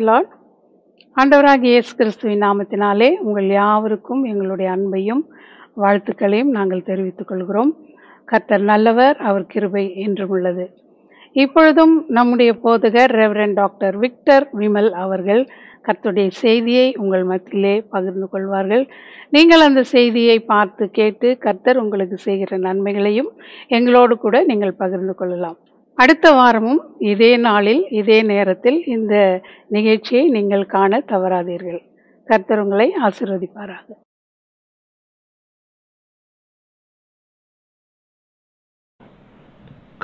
பிரைசலால் ஆண்டவராக இயேசு கிறிஸ்துவின் நாமத்தினாலே உங்கள் யாவருக்கும் எங்களுடைய அன்பையும் வாழ்த்துக்களையும் நாங்கள் தெரிவித்துக் கொள்கிறோம் கர்த்தர் நல்லவர் அவர் கிருபை என்றும் உள்ளது இப்பொழுதும் நம்முடைய போதகர் ரெவரன் டாக்டர் விக்டர் விமல் அவர்கள் கர்த்துடைய செய்தியை உங்கள் மத்தியிலே பகிர்ந்து கொள்வார்கள் நீங்கள் அந்த செய்தியை பார்த்து கேட்டு கர்த்தர் உங்களுக்கு செய்கிற நன்மைகளையும் எங்களோடு கூட நீங்கள் பகிர்ந்து கொள்ளலாம் அடுத்த வாரமும் இதே நாளில் இதே நேரத்தில் இந்த நிகழ்ச்சியை நீங்கள் காண தவறாதீர்கள் கர்த்தர் உங்களை ஆசிர்வதிப்பாராக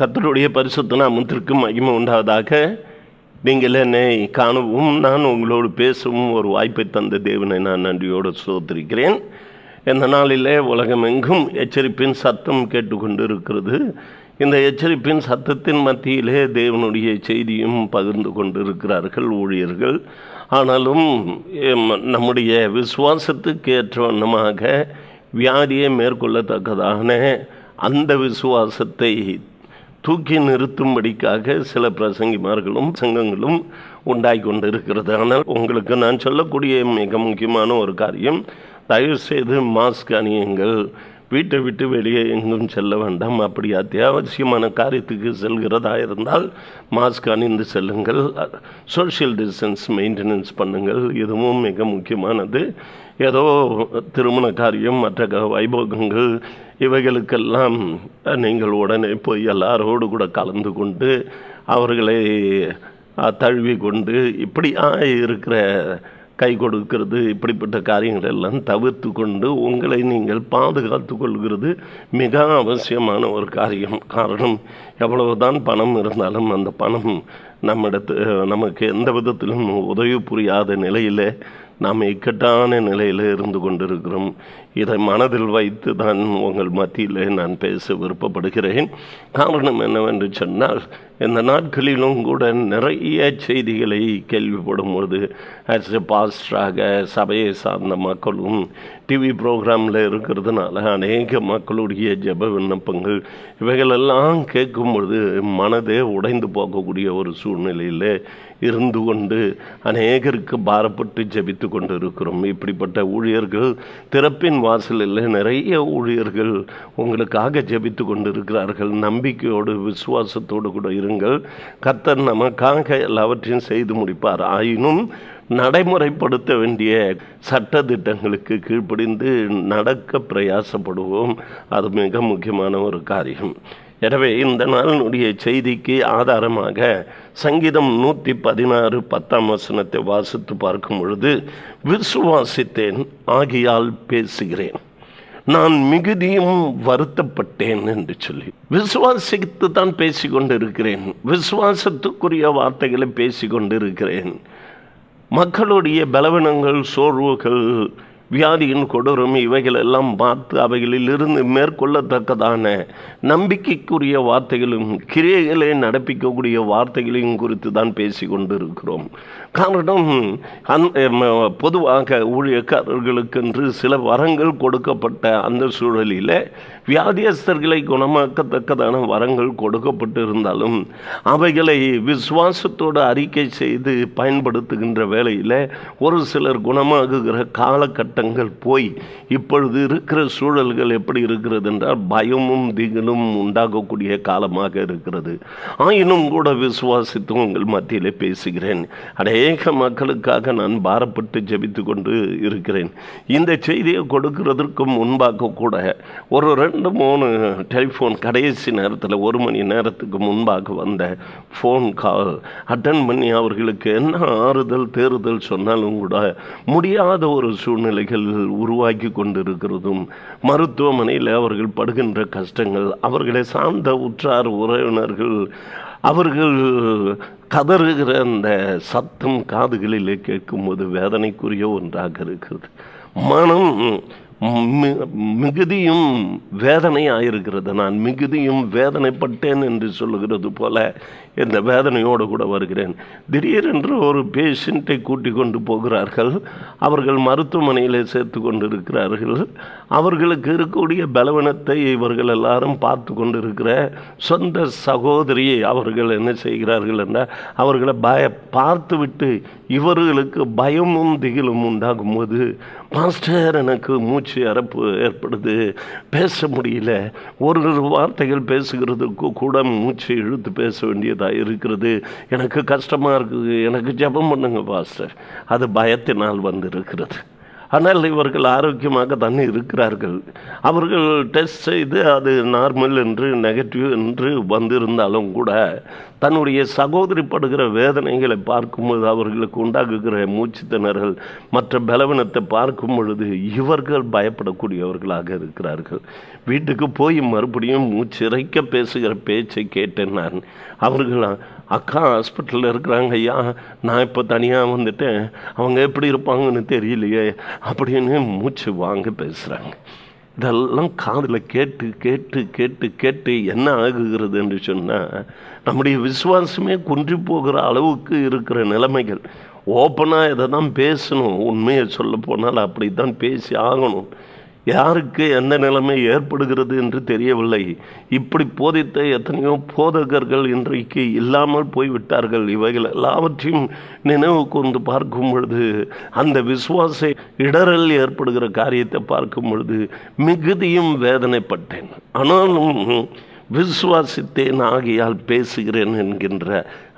கர்த்தருடைய பரிசுத்த அமுத்திற்கும் மகிமை உண்டாவதாக நீங்கள் என்னை காணவும் நான் உங்களோடு பேசவும் ஒரு வாய்ப்பை தந்த தேவனை நான் நன்றியோடு சோத்திருக்கிறேன் இந்த நாளிலே உலகமெங்கும் எச்சரிப்பின் சத்தம் கேட்டுக்கொண்டு இருக்கிறது இந்த எச்சரிப்பின் சத்தத்தின் மத்தியிலே தேவனுடைய செய்தியும் பகிர்ந்து கொண்டிருக்கிறார்கள் ஊழியர்கள் ஆனாலும் நம்முடைய விசுவாசத்துக்கு ஏற்ற வண்ணமாக வியாதியை மேற்கொள்ளத்தக்கதான அந்த விசுவாசத்தை தூக்கி நிறுத்தும்படிக்காக சில பிரசங்கிமார்களும் சங்கங்களும் உண்டாகி கொண்டிருக்கிறது இருக்கிறது ஆனால் உங்களுக்கு நான் சொல்லக்கூடிய மிக முக்கியமான ஒரு காரியம் தயவுசெய்து மாஸ்க் அணியுங்கள் வீட்டை விட்டு வெளியே எங்கும் செல்ல வேண்டாம் அப்படி அத்தியாவசியமான காரியத்துக்கு செல்கிறதா இருந்தால் மாஸ்க் அணிந்து செல்லுங்கள் சோஷியல் டிஸ்டன்ஸ் மெயின்டெனன்ஸ் பண்ணுங்கள் இதுவும் மிக முக்கியமானது ஏதோ திருமண காரியம் மற்ற வைபோகங்கள் இவைகளுக்கெல்லாம் நீங்கள் உடனே போய் எல்லாரோடு கூட கலந்து கொண்டு அவர்களை தழுவி கொண்டு இப்படியாக இருக்கிற கை கொடுக்கிறது இப்படிப்பட்ட காரியங்கள் எல்லாம் தவிர்த்து கொண்டு உங்களை நீங்கள் பாதுகாத்து கொள்கிறது மிக அவசியமான ஒரு காரியம் காரணம் எவ்வளவுதான் பணம் இருந்தாலும் அந்த பணம் நம்மிடத்து நமக்கு எந்த விதத்திலும் உதவி புரியாத நிலையில் நாம் இக்கட்டான நிலையில் இருந்து கொண்டிருக்கிறோம் இதை மனதில் வைத்து தான் உங்கள் மத்தியில் நான் பேச விருப்பப்படுகிறேன் காரணம் என்னவென்று சொன்னால் இந்த நாட்களிலும் கூட நிறைய செய்திகளை கேள்விப்படும் பொழுது ஆஸ் எ பாஸ்டராக சபையை சார்ந்த மக்களும் டிவி ப்ரோக்ராமில் இருக்கிறதுனால அநேக மக்களுடைய ஜப விண்ணப்பங்கள் இவைகளெல்லாம் கேட்கும் பொழுது மனதே உடைந்து போகக்கூடிய ஒரு சூழ்நிலையில் இருந்து கொண்டு அநேகருக்கு பாரப்பட்டு ஜபித்து கொண்டு இருக்கிறோம் இப்படிப்பட்ட ஊழியர்கள் திறப்பின் வாசலில் நிறைய ஊழியர்கள் உங்களுக்காக ஜபித்து கொண்டு இருக்கிறார்கள் நம்பிக்கையோடு விசுவாசத்தோடு கூட இருங்கள் கத்தர் நமக்காக எல்லாவற்றையும் செய்து முடிப்பார் ஆயினும் நடைமுறைப்படுத்த வேண்டிய சட்ட திட்டங்களுக்கு கீழ்ப்படிந்து நடக்க பிரயாசப்படுவோம் அது மிக முக்கியமான ஒரு காரியம் எனவே இந்த நாளினுடைய செய்திக்கு ஆதாரமாக சங்கீதம் நூற்றி பதினாறு பத்தாம் வசனத்தை வாசித்து பார்க்கும் பொழுது விசுவாசித்தேன் ஆகியால் பேசுகிறேன் நான் மிகுதியும் வருத்தப்பட்டேன் என்று சொல்லி விசுவாசித்து தான் பேசி கொண்டிருக்கிறேன் விசுவாசத்துக்குரிய வார்த்தைகளை பேசி கொண்டிருக்கிறேன் மக்களுடைய பலவனங்கள் சோர்வுகள் வியாதியின் கொடூரம் இவைகள் எல்லாம் பார்த்து அவைகளில் இருந்து மேற்கொள்ளத்தக்கதான நம்பிக்கைக்குரிய வார்த்தைகளும் கிரியைகளை நடப்பிக்கக்கூடிய வார்த்தைகளையும் குறித்து தான் பேசி கொண்டிருக்கிறோம் காரணம் அந் பொதுவாக ஊழியக்காரர்களுக்கென்று சில வரங்கள் கொடுக்கப்பட்ட அந்த சூழலில் வியாதியஸ்தர்களை குணமாக்கத்தக்கதான வரங்கள் கொடுக்கப்பட்டு இருந்தாலும் அவைகளை விசுவாசத்தோடு அறிக்கை செய்து பயன்படுத்துகின்ற வேளையில் ஒரு சிலர் குணமாகுகிற காலகட்டங்கள் போய் இப்பொழுது இருக்கிற சூழல்கள் எப்படி இருக்கிறது என்றால் பயமும் திகிலும் உண்டாகக்கூடிய காலமாக இருக்கிறது ஆயினும் கூட விசுவாசித்து உங்கள் மத்தியில் பேசுகிறேன் அடே அநேக மக்களுக்காக நான் பாரப்பட்டு ஜெபித்து கொண்டு இருக்கிறேன் இந்த செய்தியை கொடுக்கிறதற்கு முன்பாக கூட ஒரு ரெண்டு மூணு டெலிஃபோன் கடைசி நேரத்தில் ஒரு மணி நேரத்துக்கு முன்பாக வந்த ஃபோன் கால் அட்டன் பண்ணி அவர்களுக்கு என்ன ஆறுதல் தேறுதல் சொன்னாலும் கூட முடியாத ஒரு சூழ்நிலைகள் உருவாக்கி கொண்டு இருக்கிறதும் மருத்துவமனையில் அவர்கள் படுகின்ற கஷ்டங்கள் அவர்களை சார்ந்த உற்றார் உறவினர்கள் அவர்கள் கதறுகிற அந்த சத்தம் காதுகளிலே கேட்கும்போது வேதனைக்குரிய ஒன்றாக இருக்கிறது மனம் மிகுதியும் வேதனையாக இருக்கிறது நான் மிகுதியும் வேதனைப்பட்டேன் என்று சொல்லுகிறது போல என்ற வேதனையோடு கூட வருகிறேன் திடீரென்று ஒரு பேஷண்ட்டை கூட்டி கொண்டு போகிறார்கள் அவர்கள் மருத்துவமனையில் சேர்த்து கொண்டு இருக்கிறார்கள் அவர்களுக்கு இருக்கக்கூடிய பலவனத்தை இவர்கள் எல்லாரும் பார்த்து கொண்டு இருக்கிற சொந்த சகோதரியை அவர்கள் என்ன செய்கிறார்கள் என்றால் அவர்களை பய பார்த்துவிட்டு இவர்களுக்கு பயமும் திகிலும் உண்டாகும் போது மாஸ்டர் எனக்கு மூச்சு அரப்பு ஏற்படுது பேச முடியல ஒரு வார்த்தைகள் பேசுகிறதுக்கு கூட மூச்சு இழுத்து பேச வேண்டியது இருக்கிறதா இருக்கிறது எனக்கு கஷ்டமாக இருக்குது எனக்கு ஜபம் பண்ணுங்க பாஸ்டர் அது பயத்தினால் வந்திருக்கிறது ஆனால் இவர்கள் ஆரோக்கியமாக தானே இருக்கிறார்கள் அவர்கள் டெஸ்ட் செய்து அது நார்மல் என்று நெகட்டிவ் என்று வந்திருந்தாலும் கூட தன்னுடைய சகோதரி படுகிற வேதனைகளை பார்க்கும்பொழுது அவர்களுக்கு உண்டாகுகிற மூச்சு திணறல் மற்ற பலவீனத்தை பார்க்கும் பொழுது இவர்கள் பயப்படக்கூடியவர்களாக இருக்கிறார்கள் வீட்டுக்கு போய் மறுபடியும் மூச்சிறைக்க பேசுகிற பேச்சை கேட்டேன் நான் அவர்கள் அக்கா ஹாஸ்பிட்டலில் இருக்கிறாங்க ஐயா நான் இப்போ தனியாக வந்துட்டேன் அவங்க எப்படி இருப்பாங்கன்னு தெரியலையே அப்படின்னு மூச்சு வாங்க பேசுகிறாங்க இதெல்லாம் காதில் கேட்டு கேட்டு கேட்டு கேட்டு என்ன ஆகுகிறது என்று சொன்னால் நம்முடைய விசுவாசமே குன்றி போகிற அளவுக்கு இருக்கிற நிலைமைகள் ஓப்பனாக இதை தான் பேசணும் உண்மையை சொல்ல போனால் அப்படி தான் பேசி ஆகணும் யாருக்கு எந்த நிலைமை ஏற்படுகிறது என்று தெரியவில்லை இப்படி போதித்த எத்தனையோ போதகர்கள் இன்றைக்கு இல்லாமல் போய்விட்டார்கள் இவைகள் எல்லாவற்றையும் நினைவு கூர்ந்து பார்க்கும் பொழுது அந்த விசுவாச இடரல் ஏற்படுகிற காரியத்தை பார்க்கும் பொழுது மிகுதியும் வேதனைப்பட்டேன் ஆனாலும் விசுவாசித்தேன் ஆகியால் பேசுகிறேன் என்கின்ற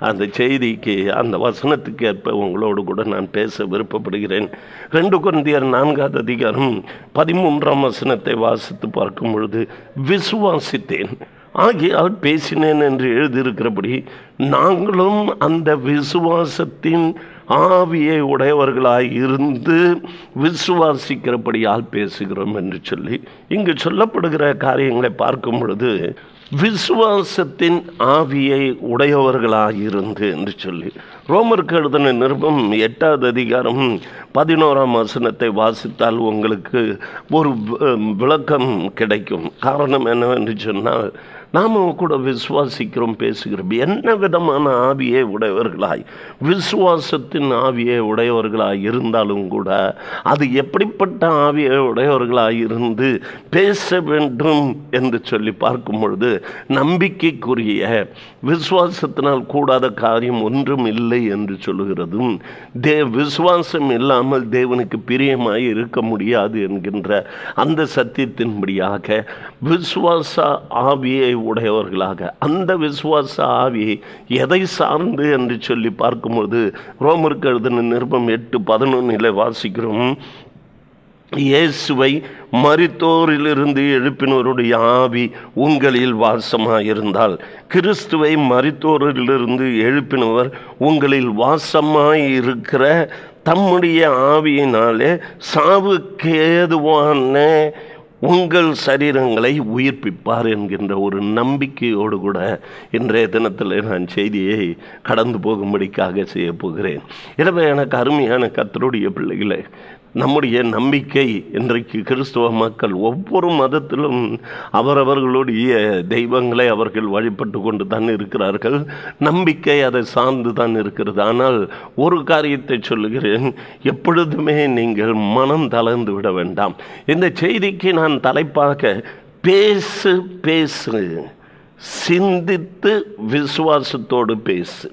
அந்த செய்திக்கு அந்த வசனத்துக்கு ஏற்ப உங்களோடு கூட நான் பேச விருப்பப்படுகிறேன் ரெண்டு குழந்தையர் நான்காவது அதிகாரம் பதிமூன்றாம் வசனத்தை வாசித்து பார்க்கும் பொழுது விசுவாசித்தேன் ஆகியால் பேசினேன் என்று எழுதியிருக்கிறபடி நாங்களும் அந்த விசுவாசத்தின் ஆவியை உடையவர்களாய் இருந்து விசுவாசிக்கிறபடியால் பேசுகிறோம் என்று சொல்லி இங்கு சொல்லப்படுகிற காரியங்களை பார்க்கும் பொழுது விசுவாசத்தின் ஆவியை உடையவர்களாயிருந்து என்று சொல்லி ரோமருக்கு எழுதின நிருபம் எட்டாவது அதிகாரம் பதினோராம் வசனத்தை வாசித்தால் உங்களுக்கு ஒரு விளக்கம் கிடைக்கும் காரணம் என்னவென்று சொன்னால் நாம கூட விசுவாசிக்கிறோம் பேசுகிறோம் என்ன விதமான ஆவியே உடையவர்களாய் விசுவாசத்தின் ஆவியே உடையவர்களாய் இருந்தாலும் கூட அது எப்படிப்பட்ட ஆவியை உடையவர்களாய் இருந்து பேச வேண்டும் என்று சொல்லி பார்க்கும் பொழுது நம்பிக்கைக்குரிய விசுவாசத்தினால் கூடாத காரியம் ஒன்றும் இல்லை என்று சொல்லுகிறதும் தே விசுவாசம் இல்லாமல் தேவனுக்கு பிரியமாய் இருக்க முடியாது என்கின்ற அந்த சத்தியத்தின்படியாக விசுவாச ஆவியை உடையவர்களாக அந்த விசுவாச ஆவி எதை சார்ந்து என்று சொல்லி பார்க்கும்போது ரோமருக்கு எழுதின நிருபம் எட்டு பதினொன்றில் வாசிக்கிறோம் இயேசுவை மரித்தோரிலிருந்து எழுப்பினோருடைய ஆவி உங்களில் வாசமாயிருந்தால் கிறிஸ்துவை மரித்தோரிலிருந்து எழுப்பினவர் உங்களில் வாசமாயிருக்கிற தம்முடைய ஆவியினாலே சாவுக்கேதுவான உங்கள் சரீரங்களை உயிர்ப்பிப்பார் என்கின்ற ஒரு நம்பிக்கையோடு கூட இன்றைய தினத்தில் நான் செய்தியை கடந்து போகும்படிக்காக செய்யப்போகிறேன் போகிறேன் எனக்கு அருமையான கத்தருடைய பிள்ளைகளை நம்முடைய நம்பிக்கை இன்றைக்கு கிறிஸ்துவ மக்கள் ஒவ்வொரு மதத்திலும் அவரவர்களுடைய தெய்வங்களை அவர்கள் வழிபட்டு கொண்டு தான் இருக்கிறார்கள் நம்பிக்கை அதை சார்ந்து தான் இருக்கிறது ஆனால் ஒரு காரியத்தை சொல்லுகிறேன் எப்பொழுதுமே நீங்கள் மனம் தளர்ந்து விட வேண்டாம் இந்த செய்திக்கு நான் தலைப்பாக பேசு பேசு சிந்தித்து விசுவாசத்தோடு பேசு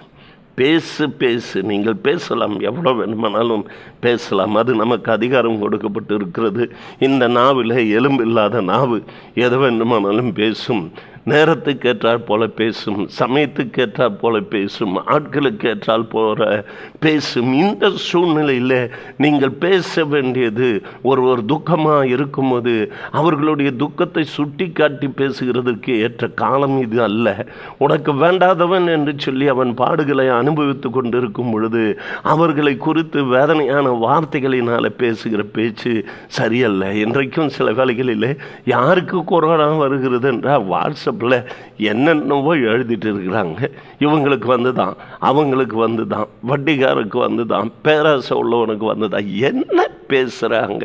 பேசு பேசு நீங்கள் பேசலாம் எவ்வளோ வேணுமானாலும் பேசலாம் அது நமக்கு அதிகாரம் கொடுக்கப்பட்டு இருக்கிறது இந்த நாவில் எலும்பில்லாத நாவு எது வேண்டுமானாலும் பேசும் நேரத்துக்கு ஏற்றால் போல பேசும் சமயத்துக்கு ஏற்றால் போல பேசும் ஆட்களுக்கு ஏற்றால் போல பேசும் இந்த சூழ்நிலையில் நீங்கள் பேச வேண்டியது ஒரு ஒரு துக்கமாக இருக்கும்போது அவர்களுடைய துக்கத்தை சுட்டி காட்டி பேசுகிறதுக்கு ஏற்ற காலம் இது அல்ல உனக்கு வேண்டாதவன் என்று சொல்லி அவன் பாடுகளை அனுபவித்து கொண்டிருக்கும் பொழுது அவர்களை குறித்து வேதனையான வார்த்தைகளினால் பேசுகிற பேச்சு சரியல்ல இன்றைக்கும் சில வேலைகளில் யாருக்கு கொரோனா வருகிறது என்றால் வாட்ஸ்அப் வாட்ஸ்அப்பில் என்னென்னவோ எழுதிட்டு இருக்கிறாங்க இவங்களுக்கு வந்து தான் அவங்களுக்கு வந்து தான் வட்டிகாருக்கு வந்து தான் பேராசை உள்ளவனுக்கு வந்து தான் என்ன பேசுகிறாங்க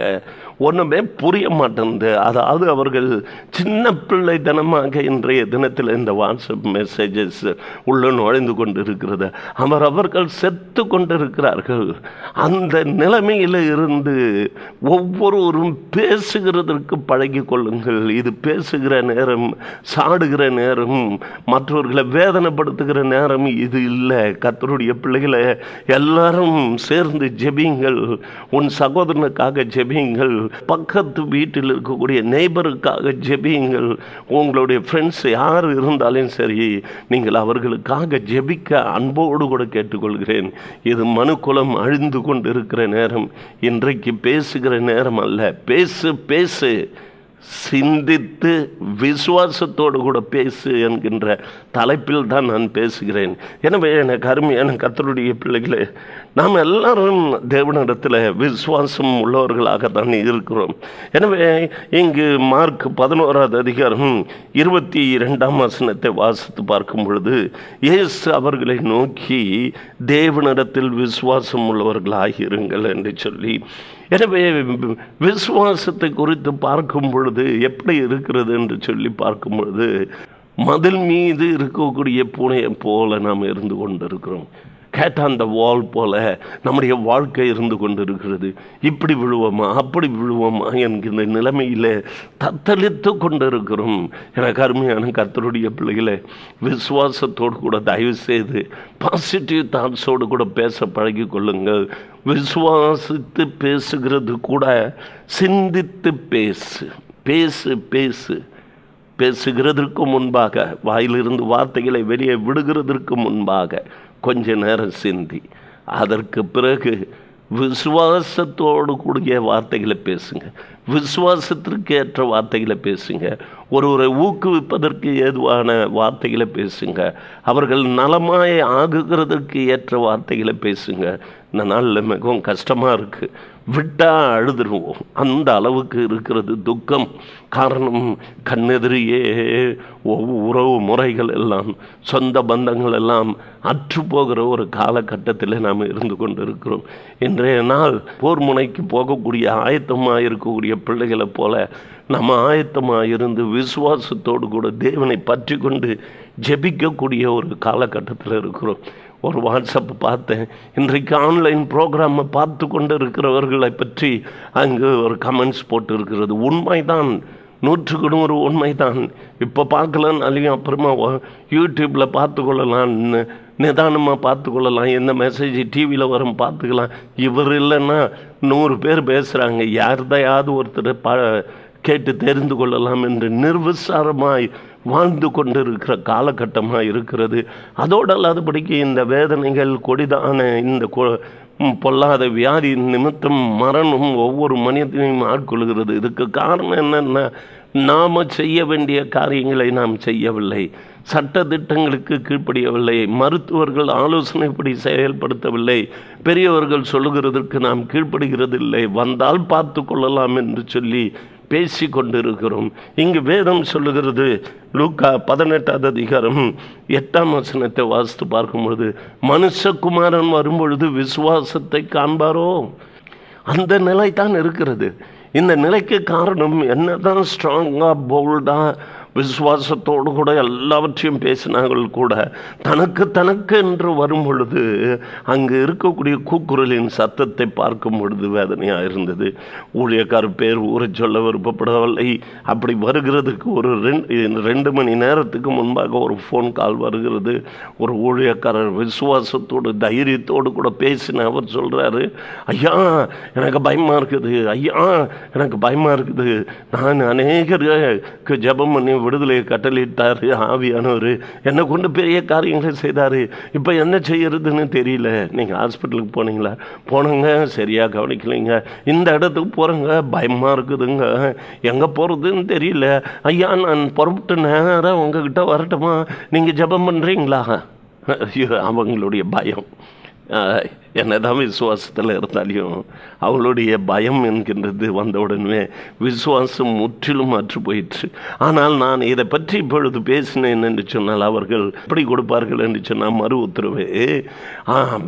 ஒன்றுமே புரிய மாட்டேங்குது அதாவது அவர்கள் சின்ன பிள்ளை தினமாக இன்றைய தினத்தில் இந்த வாட்ஸ்அப் மெசேஜஸ் உள்ள நுழைந்து கொண்டு இருக்கிறது அவர் அவர்கள் செத்து கொண்டிருக்கிறார்கள் அந்த நிலைமையில் இருந்து ஒவ்வொருவரும் பேசுகிறதற்கு பழகி கொள்ளுங்கள் இது பேசுகிற நேரம் சாடுகிற நேரம் மற்றவர்களை வேதனைப்படுத்துகிற நேரம் இது இல்லை கத்தருடைய பிள்ளைகளை எல்லாரும் சேர்ந்து ஜெபியுங்கள் உன் சகோதரனுக்காக ஜெபியுங்கள் பக்கத்து வீட்டில் இருக்கக்கூடிய நெய்பருக்காக ஜெபியுங்கள் உங்களுடைய ஃப்ரெண்ட்ஸ் யார் இருந்தாலும் சரி நீங்கள் அவர்களுக்காக ஜெபிக்க அன்போடு கூட கேட்டுக்கொள்கிறேன் இது மனுக்குலம் அழிந்து கொண்டு இருக்கிற நேரம் இன்றைக்கு பேசுகிற நேரம் அல்ல பேசு பேசு சிந்தித்து விசுவாசத்தோடு கூட பேசு என்கின்ற தலைப்பில் தான் நான் பேசுகிறேன் எனவே எனக்கு அருமையான கத்தருடைய பிள்ளைகளே நாம் எல்லாரும் தேவனிடத்தில் விசுவாசம் உள்ளவர்களாக தான் இருக்கிறோம் எனவே இங்கு மார்க் பதினோராவது அதிகாரம் இருபத்தி இரண்டாம் வசனத்தை வாசித்து பார்க்கும் பொழுது இயேசு அவர்களை நோக்கி தேவனிடத்தில் விசுவாசம் உள்ளவர்களாக இருங்கள் என்று சொல்லி எனவே விசுவாசத்தை குறித்து பார்க்கும் பொழுது எப்படி இருக்கிறது என்று சொல்லி பார்க்கும் பொழுது மதில் மீது இருக்கக்கூடிய பூனையை போல நாம் இருந்து கொண்டிருக்கிறோம் கேட் அந்த வால் போல நம்முடைய வாழ்க்கை இருந்து கொண்டு இருக்கிறது இப்படி விழுவோமா அப்படி விழுவோமா என்கிற நிலைமையில் தத்தளித்து கொண்டிருக்கிறோம் எனக்கு அருமையான கத்தருடைய பிள்ளைகளை விசுவாசத்தோடு கூட தயவு செய்து பாசிட்டிவ் தாட்ஸோடு கூட பேச பழகி கொள்ளுங்கள் விசுவாசித்து பேசுகிறது கூட சிந்தித்து பேசு பேசு பேசு பேசுகிறதற்கு முன்பாக வாயிலிருந்து வார்த்தைகளை வெளியே விடுகிறதற்கு முன்பாக கொஞ்ச நேரம் சிந்தி அதற்கு பிறகு விசுவாசத்தோடு கூடிய வார்த்தைகளை பேசுங்க விசுவாசத்திற்கு ஏற்ற வார்த்தைகளை பேசுங்க ஒருவரை ஊக்குவிப்பதற்கு ஏதுவான வார்த்தைகளை பேசுங்க அவர்கள் நலமாய் ஆகுகிறதுக்கு ஏற்ற வார்த்தைகளை பேசுங்க இந்த நாளில் மிகவும் கஷ்டமாக இருக்குது விட்டால் அழுதுருவோம் அந்த அளவுக்கு இருக்கிறது துக்கம் காரணம் கண்ணெதிரியே உறவு முறைகள் எல்லாம் சொந்த பந்தங்கள் எல்லாம் அற்று போகிற ஒரு காலகட்டத்தில் நாம் இருந்து கொண்டு இருக்கிறோம் இன்றைய நாள் போர் முனைக்கு போகக்கூடிய ஆயத்தமாக இருக்கக்கூடிய பிள்ளைகளை போல நம்ம ஆயத்தமாக இருந்து விசுவாசத்தோடு கூட தேவனை பற்றி கொண்டு ஜெபிக்கக்கூடிய ஒரு காலகட்டத்தில் இருக்கிறோம் ஒரு வாட்ஸ்அப் பார்த்தேன் இன்றைக்கு ஆன்லைன் ப்ரோக்ராமை பார்த்து கொண்டு இருக்கிறவர்களை பற்றி அங்கு ஒரு கமெண்ட்ஸ் போட்டிருக்கிறது உண்மைதான் நூற்றுக்கு நூறு உண்மைதான் இப்போ பார்க்கலன்னாலையும் அப்புறமா யூடியூப்பில் பார்த்து கொள்ளலான்னு நிதானமாக பார்த்து கொள்ளலாம் எந்த மெசேஜ் டிவியில் வரும் பார்த்துக்கலாம் இவர் இல்லைன்னா நூறு பேர் பேசுகிறாங்க யார்தையாவது ஒருத்தர் ப கேட்டு தெரிந்து கொள்ளலாம் என்று நிர்விசாரமாக வாழ்ந்து கொண்டிருக்கிற காலகட்டமாக இருக்கிறது அதோடு அல்லாதபடிக்கு இந்த வேதனைகள் கொடிதான இந்த கொ பொல்லாத வியாதி நிமித்தம் மரணம் ஒவ்வொரு மனிதனையும் ஆட்கொள்கிறது இதுக்கு காரணம் என்னென்னா நாம் செய்ய வேண்டிய காரியங்களை நாம் செய்யவில்லை சட்ட திட்டங்களுக்கு கீழ்ப்படியவில்லை மருத்துவர்கள் ஆலோசனைப்படி செயல்படுத்தவில்லை பெரியவர்கள் சொல்லுகிறதற்கு நாம் கீழ்ப்படுகிறது இல்லை வந்தால் பார்த்து கொள்ளலாம் என்று சொல்லி பேசி கொண்டிருக்கிறோம் இங்கு வேதம் சொல்லுகிறது லூக்கா பதினெட்டாவது அதிகாரம் எட்டாம் வசனத்தை வாசித்து பார்க்கும்பொழுது மனுஷகுமாரன் வரும்பொழுது விசுவாசத்தை காண்பாரோ அந்த நிலை தான் இருக்கிறது இந்த நிலைக்கு காரணம் என்னதான் ஸ்ட்ராங்காக போல்டாக விசுவாசத்தோடு கூட எல்லாவற்றையும் பேசினாங்கள் கூட தனக்கு தனக்கு என்று வரும் பொழுது அங்கு இருக்கக்கூடிய கூக்குரலின் சத்தத்தை பார்க்கும் பொழுது வேதனையாக இருந்தது ஊழியக்கார பேர் ஊரை சொல்ல விருப்பப்படவில்லை அப்படி வருகிறதுக்கு ஒரு ரெண்டு ரெண்டு மணி நேரத்துக்கு முன்பாக ஒரு ஃபோன் கால் வருகிறது ஒரு ஊழியக்காரர் விசுவாசத்தோடு தைரியத்தோடு கூட பேசின அவர் சொல்கிறாரு ஐயா எனக்கு பயமாக இருக்குது ஐயா எனக்கு பயமாக இருக்குது நான் அநேகருக்கு ஜபம் பண்ணி விடுதலையை கட்டளிட்டார் ஆவியானவர் என்னை கொண்டு பெரிய காரியங்களை செய்தார் இப்போ என்ன செய்யறதுன்னு தெரியல நீங்கள் ஹாஸ்பிட்டலுக்கு போனீங்களா போனங்க சரியாக கவனிக்கலைங்க இந்த இடத்துக்கு போகிறேங்க பயமாக இருக்குதுங்க எங்கே போகிறதுன்னு தெரியல ஐயா நான் புறப்பட்டு நேரம் உங்ககிட்ட வரட்டுமா நீங்கள் ஜபம் பண்ணுறீங்களா ஐயோ அவங்களுடைய பயம் என்னதான் விசுவாசத்தில் இருந்தாலையும் அவளுடைய பயம் என்கின்றது வந்தவுடனே விசுவாசம் முற்றிலும் மாற்று போயிற்று ஆனால் நான் இதை பற்றி இப்பொழுது பேசினேன் என்று சொன்னால் அவர்கள் எப்படி கொடுப்பார்கள் என்று சொன்னால் மறு உத்தரவு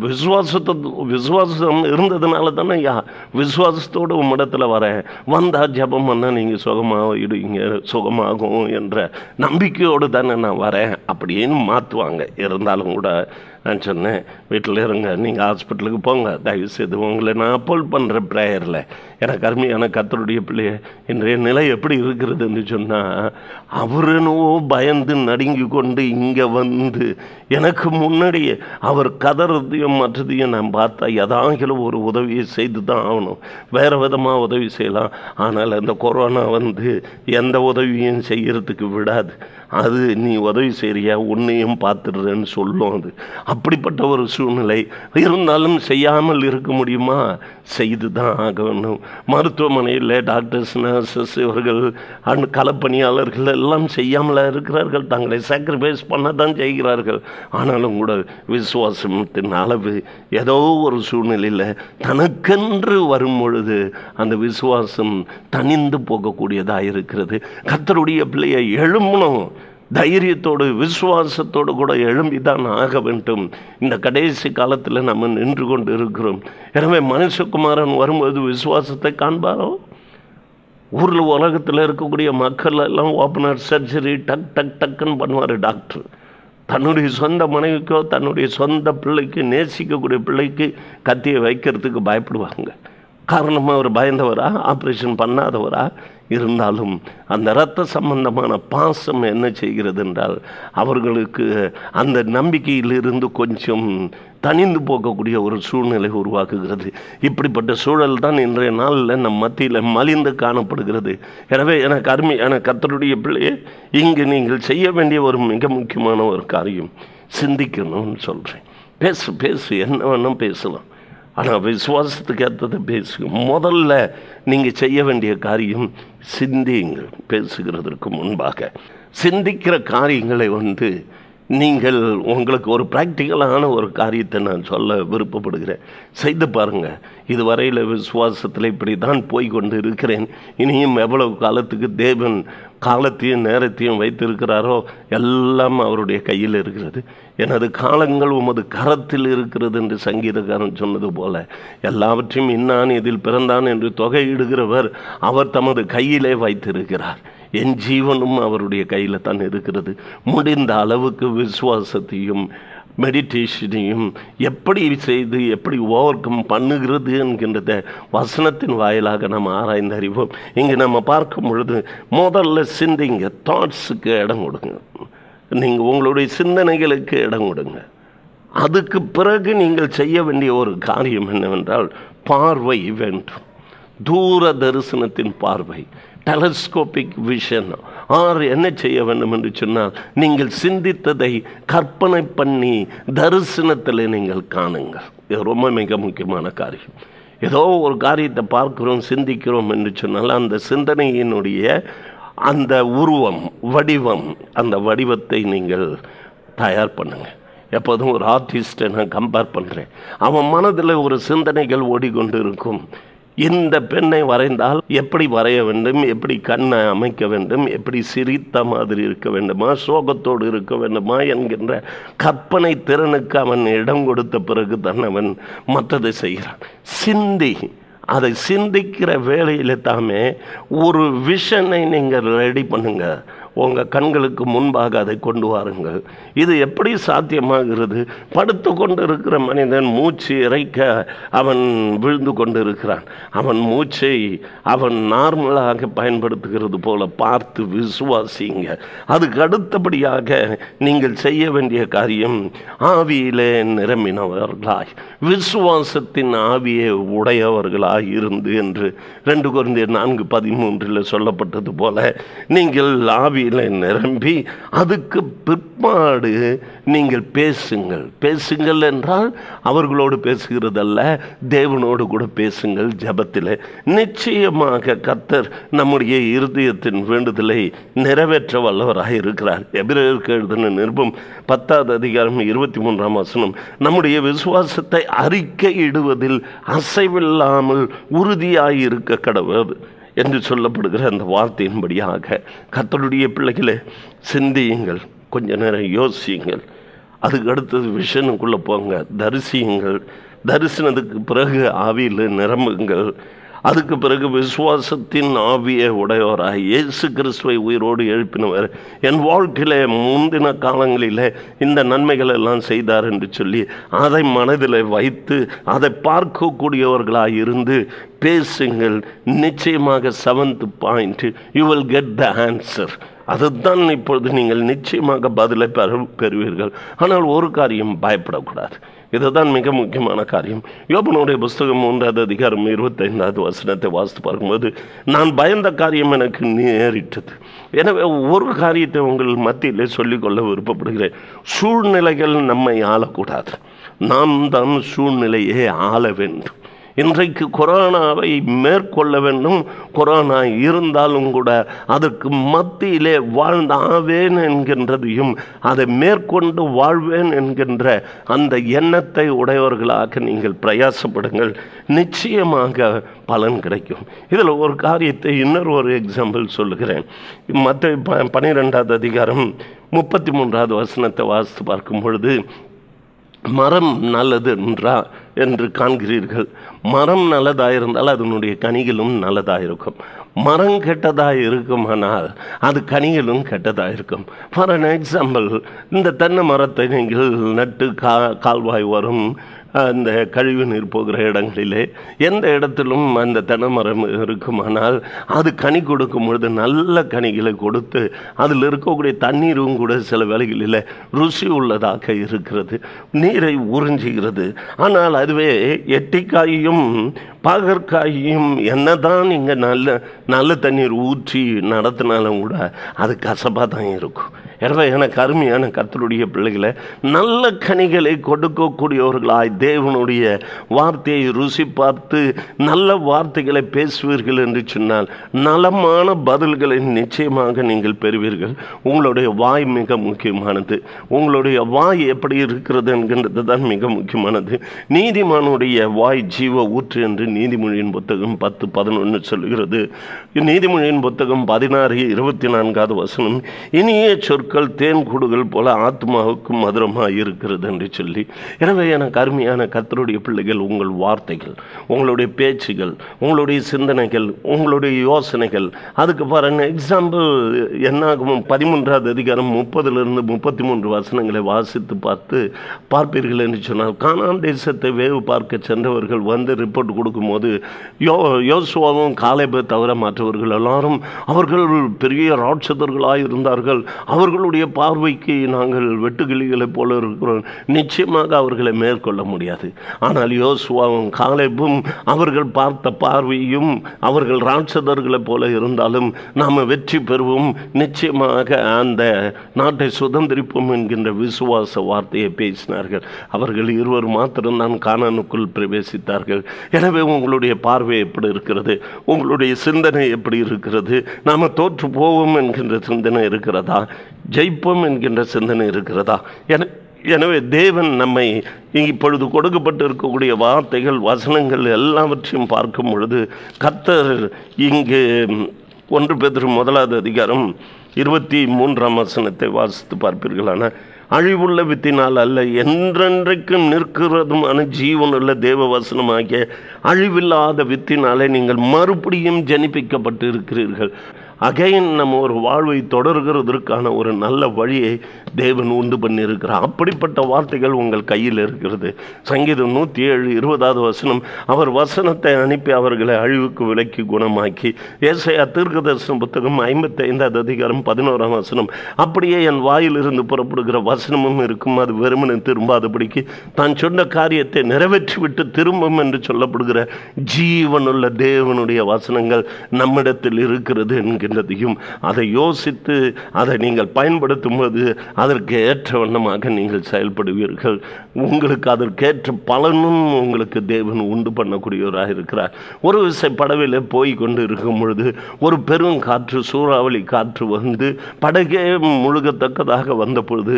விசுவாசத்தை விசுவாசம் இருந்ததுனால தானே ஐயா விசுவாசத்தோடு உம்மிடத்தில் வரேன் வந்தால் ஜபம் பண்ணால் நீங்கள் சுகமாகிடுவீங்க சுகமாகும் என்ற நம்பிக்கையோடு தானே நான் வரேன் அப்படின்னு மாற்றுவாங்க இருந்தாலும் கூட நான் சொன்னேன் வீட்டில் இருங்க நீங்கள் ஹாஸ்பிட்டலுக்கு போங்க தயவு செய்து உங்களை நான் அப்போல் பண்ணுற ப்ரேயரில் எனக்கு அருமையான கத்தருடைய பிள்ளைய இன்றைய நிலை எப்படி இருக்கிறதுன்னு சொன்னால் அவருனவோ பயந்து நடுங்கி கொண்டு இங்கே வந்து எனக்கு முன்னாடியே அவர் கதறதையும் மற்றதையும் நான் பார்த்தா எதாகில ஒரு உதவியை செய்து தான் ஆகணும் வேறு விதமாக உதவி செய்யலாம் ஆனால் அந்த கொரோனா வந்து எந்த உதவியும் செய்கிறதுக்கு விடாது அது நீ உதவி செய்கிறியா உன்னையும் பார்த்துடுறேன்னு சொல்லும் அது அப்படிப்பட்ட ஒரு சூழ்நிலை இருந்தாலும் செய்யாமல் இருக்க முடியுமா செய்து தான் ஆகணும் மருத்துவமனையில் டாக்டர்ஸ் நர்சஸ் இவர்கள் அன் களப்பணியாளர்கள் எல்லாம் செய்யாமல் இருக்கிறார்கள் தங்களை சாக்ரிஃபைஸ் பண்ண தான் செய்கிறார்கள் ஆனாலும் கூட விசுவாசத்தின் அளவு ஏதோ ஒரு சூழ்நிலையில் தனக்கென்று வரும் பொழுது அந்த விசுவாசம் தனிந்து போகக்கூடியதாக இருக்கிறது கத்தருடைய பிள்ளையை எழும்பணும் தைரியத்தோடு விசுவாசத்தோடு கூட எழும்பி தான் ஆக வேண்டும் இந்த கடைசி காலத்தில் நம்ம நின்று கொண்டு இருக்கிறோம் எனவே மனுஷகுமாரன் வரும்போது விசுவாசத்தை காண்பாரோ ஊரில் உலகத்தில் இருக்கக்கூடிய மக்கள் எல்லாம் ஓப்பனர் சர்ஜரி டக் டக் டக்குன்னு பண்ணுவார் டாக்டர் தன்னுடைய சொந்த மனைவிக்கோ தன்னுடைய சொந்த பிள்ளைக்கு நேசிக்கக்கூடிய பிள்ளைக்கு கத்தியை வைக்கிறதுக்கு பயப்படுவாங்க காரணமாக அவர் பயந்தவரா ஆப்ரேஷன் பண்ணாதவரா இருந்தாலும் அந்த இரத்த சம்பந்தமான பாசம் என்ன செய்கிறது என்றால் அவர்களுக்கு அந்த நம்பிக்கையிலிருந்து கொஞ்சம் தனிந்து போகக்கூடிய ஒரு சூழ்நிலை உருவாக்குகிறது இப்படிப்பட்ட சூழல் தான் இன்றைய நாளில் நம் மத்தியில் மலிந்து காணப்படுகிறது எனவே எனக்கு அருமை என கத்தருடைய பிள்ளையே இங்கு நீங்கள் செய்ய வேண்டிய ஒரு மிக முக்கியமான ஒரு காரியம் சிந்திக்கணும்னு சொல்கிறேன் பேசு பேசு என்ன வேணும் பேசலாம் ஆனால் விசுவாசத்துக்கு ஏற்றதை பேசுங்க முதல்ல நீங்கள் செய்ய வேண்டிய காரியம் சிந்தியுங்கள் பேசுகிறதற்கு முன்பாக சிந்திக்கிற காரியங்களை வந்து நீங்கள் உங்களுக்கு ஒரு ப்ராக்டிக்கலான ஒரு காரியத்தை நான் சொல்ல விருப்பப்படுகிறேன் செய்து பாருங்கள் இதுவரையில் விசுவாசத்தில் இப்படி தான் போய் கொண்டு இருக்கிறேன் இனியும் எவ்வளவு காலத்துக்கு தேவன் காலத்தையும் நேரத்தையும் வைத்திருக்கிறாரோ எல்லாம் அவருடைய கையில் இருக்கிறது எனது காலங்கள் உமது கரத்தில் இருக்கிறது என்று சங்கீதக்காரன் சொன்னது போல எல்லாவற்றையும் இன்னான் இதில் பிறந்தான் என்று தொகையிடுகிறவர் அவர் தமது கையிலே வைத்திருக்கிறார் என் ஜீவனும் அவருடைய கையில் தான் இருக்கிறது முடிந்த அளவுக்கு விசுவாசத்தையும் மெடிடேஷனையும் எப்படி செய்து எப்படி ஓவர் கம் பண்ணுகிறது என்கின்றத வசனத்தின் வாயிலாக நம்ம ஆராய்ந்து அறிவோம் இங்கே நம்ம பார்க்கும் பொழுது முதல்ல சிந்திங்க தாட்ஸுக்கு இடம் கொடுங்க நீங்கள் உங்களுடைய சிந்தனைகளுக்கு இடம் கொடுங்க அதுக்கு பிறகு நீங்கள் செய்ய வேண்டிய ஒரு காரியம் என்னவென்றால் பார்வை வேண்டும் தூர தரிசனத்தின் பார்வை டெலஸ்கோபிக் விஷன் ஆர் என்ன செய்ய வேண்டும் என்று சொன்னால் நீங்கள் சிந்தித்ததை கற்பனை பண்ணி தரிசனத்தில் நீங்கள் காணுங்கள் இது ரொம்ப மிக முக்கியமான காரியம் ஏதோ ஒரு காரியத்தை பார்க்கிறோம் சிந்திக்கிறோம் என்று சொன்னால் அந்த சிந்தனையினுடைய அந்த உருவம் வடிவம் அந்த வடிவத்தை நீங்கள் தயார் பண்ணுங்கள் எப்போதும் ஒரு ஆர்டிஸ்ட்டை நான் கம்பேர் பண்ணுறேன் அவன் மனதில் ஒரு சிந்தனைகள் ஓடிக்கொண்டு இருக்கும் இந்த பெண்ணை வரைந்தால் எப்படி வரைய வேண்டும் எப்படி கண்ணை அமைக்க வேண்டும் எப்படி சிரித்த மாதிரி இருக்க வேண்டுமா சோகத்தோடு இருக்க வேண்டுமா என்கின்ற கற்பனை திறனுக்கு அவன் இடம் கொடுத்த பிறகு தான் அவன் மற்றதை செய்கிறான் சிந்தி அதை சிந்திக்கிற வேலையில் தாமே ஒரு விஷனை நீங்கள் ரெடி பண்ணுங்கள் உங்கள் கண்களுக்கு முன்பாக அதை கொண்டு வாருங்கள் இது எப்படி சாத்தியமாகிறது படுத்து கொண்டு இருக்கிற மனிதன் மூச்சு இறைக்க அவன் விழுந்து கொண்டு இருக்கிறான் அவன் மூச்சை அவன் நார்மலாக பயன்படுத்துகிறது போல பார்த்து விசுவாசிங்க அதுக்கு அடுத்தபடியாக நீங்கள் செய்ய வேண்டிய காரியம் ஆவியிலே நிரம்பினவர்களாய் விசுவாசத்தின் ஆவியை உடையவர்களாய் இருந்து என்று ரெண்டு குறைந்த நான்கு பதிமூன்றில் சொல்லப்பட்டது போல நீங்கள் ஆவி ஆவியில் நிரம்பி அதுக்கு பிற்பாடு நீங்கள் பேசுங்கள் பேசுங்கள் என்றால் அவர்களோடு பேசுகிறதல்ல தேவனோடு கூட பேசுங்கள் ஜபத்தில் நிச்சயமாக கத்தர் நம்முடைய இருதயத்தின் வேண்டுதலை நிறைவேற்ற வல்லவராக இருக்கிறார் எபிரேற்கு எழுதின நிருபம் பத்தாவது அதிகாரம் இருபத்தி மூன்றாம் வசனம் நம்முடைய விசுவாசத்தை அறிக்கையிடுவதில் அசைவில்லாமல் உறுதியாக இருக்க கடவுள் என்று சொல்லப்படுகிற அந்த வார்த்தையின்படியாக கத்தருடைய பிள்ளைகளை சிந்தியுங்கள் கொஞ்ச நேரம் யோசியுங்கள் அதுக்கு அடுத்தது விஷனுக்குள்ளே போங்க தரிசியுங்கள் தரிசனத்துக்கு பிறகு ஆவியில் நிரம்புங்கள் அதுக்கு பிறகு விசுவாசத்தின் ஆவியை உடையவராக இயேசு கிறிஸ்துவை உயிரோடு எழுப்பினவர் என் வாழ்க்கையில் முந்தின காலங்களில் இந்த நன்மைகள் எல்லாம் செய்தார் என்று சொல்லி அதை மனதில் வைத்து அதை பார்க்கக்கூடியவர்களாக இருந்து பேசுங்கள் நிச்சயமாக seventh point you will get the answer அதுதான் இப்பொழுது நீங்கள் நிச்சயமாக பதிலை பெற பெறுவீர்கள் ஆனால் ஒரு காரியம் பயப்படக்கூடாது இதுதான் மிக முக்கியமான காரியம் யோபனுடைய புஸ்தகம் மூன்றாவது அதிகாரம் இருபத்தைந்தாவது வசனத்தை வாசித்து பார்க்கும்போது நான் பயந்த காரியம் எனக்கு நேரிட்டது எனவே ஒரு காரியத்தை உங்கள் மத்தியிலே சொல்லிக்கொள்ள விருப்பப்படுகிறேன் சூழ்நிலைகள் நம்மை ஆளக்கூடாது நாம் தான் சூழ்நிலையே ஆள வேண்டும் இன்றைக்கு கொரோனாவை மேற்கொள்ள வேண்டும் கொரோனா இருந்தாலும் கூட அதற்கு மத்தியிலே வாழ்ந்த ஆவேன் என்கின்றதையும் அதை மேற்கொண்டு வாழ்வேன் என்கின்ற அந்த எண்ணத்தை உடையவர்களாக நீங்கள் பிரயாசப்படுங்கள் நிச்சயமாக பலன் கிடைக்கும் இதில் ஒரு காரியத்தை இன்னொரு ஒரு எக்ஸாம்பிள் சொல்லுகிறேன் மற்ற ப பன்னிரெண்டாவது அதிகாரம் முப்பத்தி மூன்றாவது வசனத்தை வாசித்து பார்க்கும் பொழுது மரம் நல்லது என்றா என்று காண்கிறீர்கள் மரம் நல்லதாக இருந்தால் அதனுடைய கனிகளும் நல்லதாக இருக்கும் மரம் கெட்டதாக இருக்குமானால் அது கனிகளும் கெட்டதாக இருக்கும் ஃபார் அன் எக்ஸாம்பிள் இந்த தென்னை மரத்தை நீங்கள் நட்டு கா கால்வாய் வரும் அந்த கழிவு நீர் போகிற இடங்களிலே எந்த இடத்திலும் அந்த தென்னமரம் இருக்குமானால் அது கனி கொடுக்கும் பொழுது நல்ல கனிகளை கொடுத்து அதில் இருக்கக்கூடிய தண்ணீரும் கூட சில வேலைகளில் ருசி உள்ளதாக இருக்கிறது நீரை உறிஞ்சுகிறது ஆனால் அதுவே எட்டிக்காயும் பாகற்காயும் என்ன தான் நீங்கள் நல்ல நல்ல தண்ணீர் ஊற்றி நடத்தினாலும் கூட அது கசப்பாக தான் இருக்கும் எனவே எனக்கு அருமையான கத்தருடைய பிள்ளைகளை நல்ல கனிகளை கொடுக்கக்கூடியவர்களாய் தேவனுடைய வார்த்தையை ருசி பார்த்து நல்ல வார்த்தைகளை பேசுவீர்கள் என்று சொன்னால் நலமான பதில்களை நிச்சயமாக நீங்கள் பெறுவீர்கள் உங்களுடைய வாய் மிக முக்கியமானது உங்களுடைய வாய் எப்படி இருக்கிறது என்கின்றது தான் மிக முக்கியமானது நீதிமானுடைய வாய் ஜீவ ஊற்று என்று நீதிமொழியின் புத்தகம் பத்து பதினொன்று சொல்கிறது நீதிமொழியின் புத்தகம் பதினாறு இருபத்தி நான்காவது வசனம் இனிய சொற்கள் தேன் கூடுகள் போல ஆத்மாவுக்கும் மதுரமாக இருக்கிறது என்று சொல்லி எனவே எனக்கு அருமையான கத்தருடைய பிள்ளைகள் உங்கள் வார்த்தைகள் உங்களுடைய பேச்சுகள் உங்களுடைய சிந்தனைகள் உங்களுடைய யோசனைகள் அதுக்கு பாருங்கள் எக்ஸாம்பிள் என்னாகும் பதிமூன்றாவது அதிகாரம் முப்பதுலேருந்து முப்பத்தி மூன்று வசனங்களை வாசித்து பார்த்து பார்ப்பீர்கள் என்று சொன்னால் காணாம் தேசத்தை வேவு பார்க்க சென்றவர்கள் வந்து ரிப்போர்ட் கொடுக்க இருக்கும்போது யோ யோசுவாவும் காலேபை தவிர மற்றவர்கள் எல்லாரும் அவர்கள் பெரிய ராட்சதர்களாக இருந்தார்கள் அவர்களுடைய பார்வைக்கு நாங்கள் வெட்டுக்கிளிகளைப் போல இருக்கிறோம் நிச்சயமாக அவர்களை மேற்கொள்ள முடியாது ஆனால் யோசுவாவும் காலேபும் அவர்கள் பார்த்த பார்வையும் அவர்கள் ராட்சதர்களைப் போல இருந்தாலும் நாம் வெற்றி பெறுவோம் நிச்சயமாக அந்த நாட்டை சுதந்திரிப்போம் என்கின்ற விசுவாச வார்த்தையை பேசினார்கள் அவர்கள் இருவர் மாத்திரம் தான் காணனுக்குள் பிரவேசித்தார்கள் எனவே நேரம் உங்களுடைய பார்வை எப்படி இருக்கிறது உங்களுடைய சிந்தனை எப்படி இருக்கிறது நாம் தோற்று போவோம் என்கின்ற சிந்தனை இருக்கிறதா ஜெயிப்போம் என்கின்ற சிந்தனை இருக்கிறதா என எனவே தேவன் நம்மை இப்பொழுது கொடுக்கப்பட்டு இருக்கக்கூடிய வார்த்தைகள் வசனங்கள் எல்லாவற்றையும் பார்க்கும் பொழுது கத்தர் இங்கு ஒன்று பேர் முதலாவது அதிகாரம் இருபத்தி மூன்றாம் வசனத்தை வாசித்து பார்ப்பீர்களான அழிவுள்ள வித்தினால் அல்ல என்றென்றைக்கும் நிற்கிறதுமான உள்ள தேவ வசனமாகிய அழிவில்லாத வித்தினாலே நீங்கள் மறுபடியும் ஜனிப்பிக்கப்பட்டு இருக்கிறீர்கள் அகைன் நம்ம ஒரு வாழ்வை தொடர்கிறதுக்கான ஒரு நல்ல வழியை தேவன் உண்டு பண்ணியிருக்கிறார் அப்படிப்பட்ட வார்த்தைகள் உங்கள் கையில் இருக்கிறது சங்கீதம் நூற்றி ஏழு இருபதாவது வசனம் அவர் வசனத்தை அனுப்பி அவர்களை அழிவுக்கு விலக்கி குணமாக்கி ஏசையா தீர்க்க தரிசன புத்தகம் ஐம்பத்தைந்தாவது அதிகாரம் பதினோராம் வசனம் அப்படியே என் வாயிலிருந்து புறப்படுகிற வசனமும் இருக்கும் அது வெறுமனை திரும்பாதபடிக்கு தான் சொன்ன காரியத்தை நிறைவேற்றிவிட்டு திரும்பும் என்று சொல்லப்படுகிற ஜீவனுள்ள தேவனுடைய வசனங்கள் நம்மிடத்தில் இருக்கிறது என்கிற தெரிந்ததையும் அதை யோசித்து அதை நீங்கள் பயன்படுத்தும் போது அதற்கு ஏற்ற வண்ணமாக நீங்கள் செயல்படுவீர்கள் உங்களுக்கு அதற்கேற்ற பலனும் உங்களுக்கு தேவன் உண்டு பண்ணக்கூடியவராக இருக்கிறார் ஒரு விசை படவில் போய் கொண்டு இருக்கும் பொழுது ஒரு பெரும் காற்று சூறாவளி காற்று வந்து படகே முழுகத்தக்கதாக வந்தபொழுது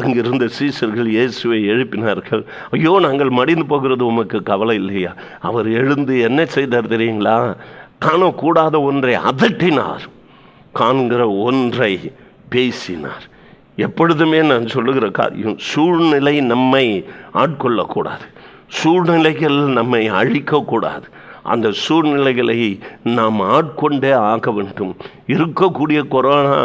அங்கிருந்த சீசர்கள் இயேசுவை எழுப்பினார்கள் ஐயோ நாங்கள் மடிந்து போகிறது உமக்கு கவலை இல்லையா அவர் எழுந்து என்ன செய்தார் தெரியுங்களா காணக்கூடாத ஒன்றை அதட்டினார் காண்கிற ஒன்றை பேசினார் எப்பொழுதுமே நான் சொல்லுகிற காரியம் சூழ்நிலை நம்மை ஆட்கொள்ளக்கூடாது சூழ்நிலைகள் நம்மை அழிக்கக்கூடாது அந்த சூழ்நிலைகளை நாம் ஆட்கொண்டே ஆக வேண்டும் இருக்கக்கூடிய கொரோனா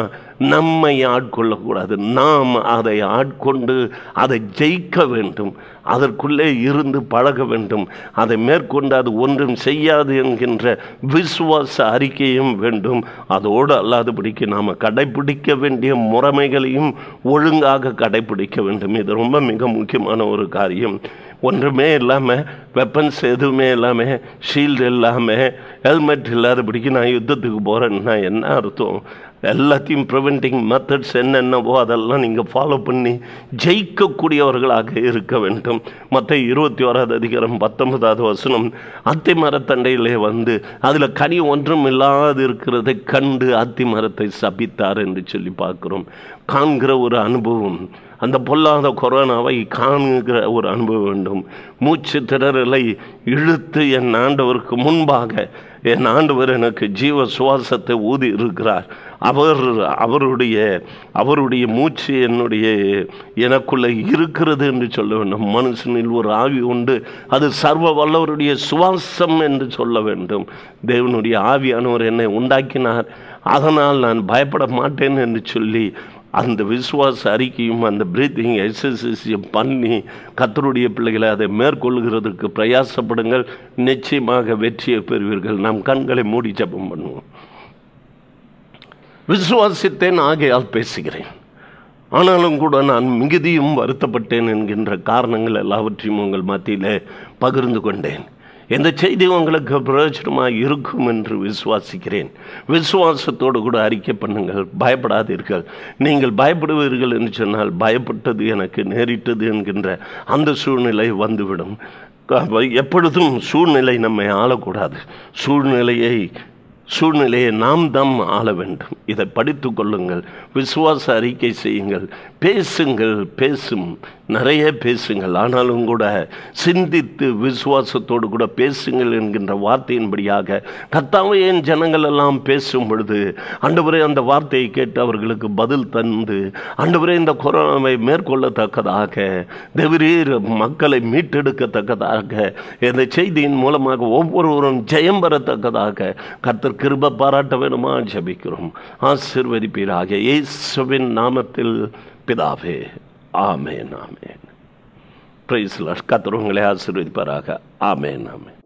நம்மை ஆட்கொள்ளக்கூடாது நாம் அதை ஆட்கொண்டு அதை ஜெயிக்க வேண்டும் அதற்குள்ளே இருந்து பழக வேண்டும் அதை மேற்கொண்டு அது ஒன்றும் செய்யாது என்கின்ற விசுவாச அறிக்கையும் வேண்டும் அதோடு அல்லாதபடிக்கு நாம் கடைபிடிக்க வேண்டிய முறைமைகளையும் ஒழுங்காக கடைபிடிக்க வேண்டும் இது ரொம்ப மிக முக்கியமான ஒரு காரியம் ஒன்றுமே இல்லாமல் வெப்பன்ஸ் எதுவுமே இல்லாமல் ஷீல்டு இல்லாமல் ஹெல்மெட் இல்லாதபடிக்கு நான் யுத்தத்துக்கு போகிறேன்னா என்ன அர்த்தம் எல்லாத்தையும் ப்ரிவெண்டிங் மெத்தட்ஸ் என்னென்னவோ அதெல்லாம் நீங்கள் ஃபாலோ பண்ணி ஜெயிக்கக்கூடியவர்களாக இருக்க வேண்டும் மற்ற இருபத்தி ஓராவது அதிகாரம் பத்தொன்பதாவது வசனம் அத்தி மரத்தண்டையிலே வந்து அதில் கனி ஒன்றும் இல்லாது இருக்கிறதை கண்டு அத்தி மரத்தை சபித்தார் என்று சொல்லி பார்க்குறோம் காண்கிற ஒரு அனுபவம் அந்த பொல்லாத கொரோனாவை காணுகிற ஒரு அனுபவம் வேண்டும் மூச்சு திணறலை இழுத்து என் ஆண்டவருக்கு முன்பாக என் ஆண்டவர் எனக்கு ஜீவ சுவாசத்தை ஊதி இருக்கிறார் அவர் அவருடைய அவருடைய மூச்சு என்னுடைய எனக்குள்ளே இருக்கிறது என்று சொல்ல வேண்டும் மனுஷனில் ஒரு ஆவி உண்டு அது சர்வ வல்லவருடைய சுவாசம் என்று சொல்ல வேண்டும் தேவனுடைய ஆவியானவர் என்னை உண்டாக்கினார் அதனால் நான் பயப்பட மாட்டேன் என்று சொல்லி அந்த விசுவாச அறிக்கையும் அந்த பிரீத்திங் எக்ஸசைஸையும் பண்ணி கத்தருடைய பிள்ளைகளை அதை மேற்கொள்கிறதுக்கு பிரயாசப்படுங்கள் நிச்சயமாக வெற்றியை பெறுவீர்கள் நாம் கண்களை மூடி ஜபம் பண்ணுவோம் விசுவாசித்தேன் ஆகையால் பேசுகிறேன் ஆனாலும் கூட நான் மிகுதியும் வருத்தப்பட்டேன் என்கின்ற காரணங்கள் எல்லாவற்றையும் உங்கள் மத்தியில் பகிர்ந்து கொண்டேன் இந்த செய்தி உங்களுக்கு பிரயோஜனமாக இருக்கும் என்று விசுவாசிக்கிறேன் விசுவாசத்தோடு கூட அறிக்கை பண்ணுங்கள் பயப்படாதீர்கள் நீங்கள் பயப்படுவீர்கள் என்று சொன்னால் பயப்பட்டது எனக்கு நேரிட்டது என்கின்ற அந்த சூழ்நிலை வந்துவிடும் எப்பொழுதும் சூழ்நிலை நம்மை ஆளக்கூடாது சூழ்நிலையை சூழ்நிலையை நாம் தாம் ஆள வேண்டும் இதை படித்து கொள்ளுங்கள் விசுவாச அறிக்கை செய்யுங்கள் பேசுங்கள் பேசும் நிறைய பேசுங்கள் ஆனாலும் கூட சிந்தித்து விசுவாசத்தோடு கூட பேசுங்கள் என்கின்ற வார்த்தையின்படியாக கத்தாவே என் ஜனங்கள் எல்லாம் பேசும் பொழுது ஆண்டவரே அந்த வார்த்தையை கேட்டு அவர்களுக்கு பதில் தந்து ஆண்டவரே இந்த கொரோனாவை மேற்கொள்ளத்தக்கதாக தேவரீர் மக்களை மீட்டெடுக்கத்தக்கதாக இந்த செய்தியின் மூலமாக ஒவ்வொருவரும் ஜெயம் பெறத்தக்கதாக கத்தர் கிருப பாராட்ட வேணுமா ஜபிக்கிறோம் ஆசிர்வதிப்பீராக இயேசுவின் நாமத்தில் பிதாவே ஆமேன் ஆமேன் பிரைஸ்ல கத்திரவங்களை ஆசீர்வதிப்பாராக ஆமேன் ஆமேன்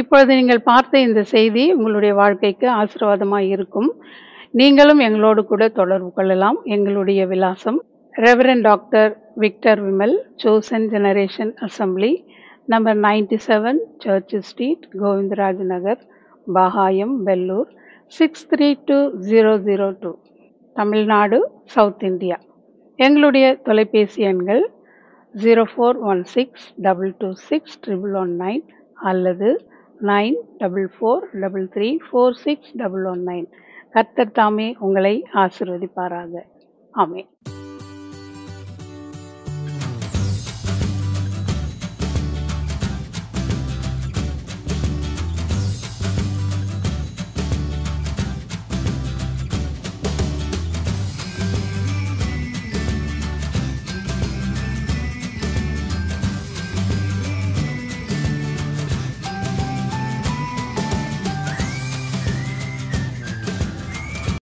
இப்பொழுது நீங்கள் பார்த்த இந்த செய்தி உங்களுடைய வாழ்க்கைக்கு ஆசீர்வாதமாக இருக்கும் நீங்களும் எங்களோடு கூட தொடர்பு கொள்ளலாம் எங்களுடைய விலாசம் ரெவரன் டாக்டர் விக்டர் விமல் சோசன் generation assembly number ninety seven church street Govindaraj Nagar Bagayam Vellore six three two zero zero two Tamil Nadu south India எங்களுடைய தொலைபேசி எண்கள் zero four one six double two six triple one nine அல்லது nine double four double three four six double one nine கர்த்தர் தாமே உங்களை ஆசிர்வதிப்பாராக ஆமே